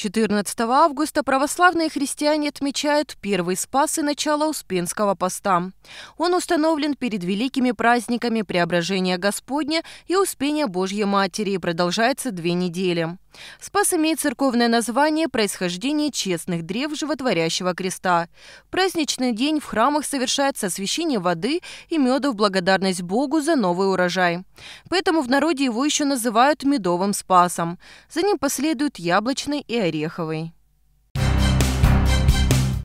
14 августа православные христиане отмечают первый спас и начало Успенского поста. Он установлен перед великими праздниками Преображения Господня и Успения Божьей Матери и продолжается две недели. Спас имеет церковное название «Происхождение честных древ животворящего креста». В праздничный день в храмах совершается освящение воды и меда в благодарность Богу за новый урожай. Поэтому в народе его еще называют «медовым спасом». За ним последуют яблочный и ореховый.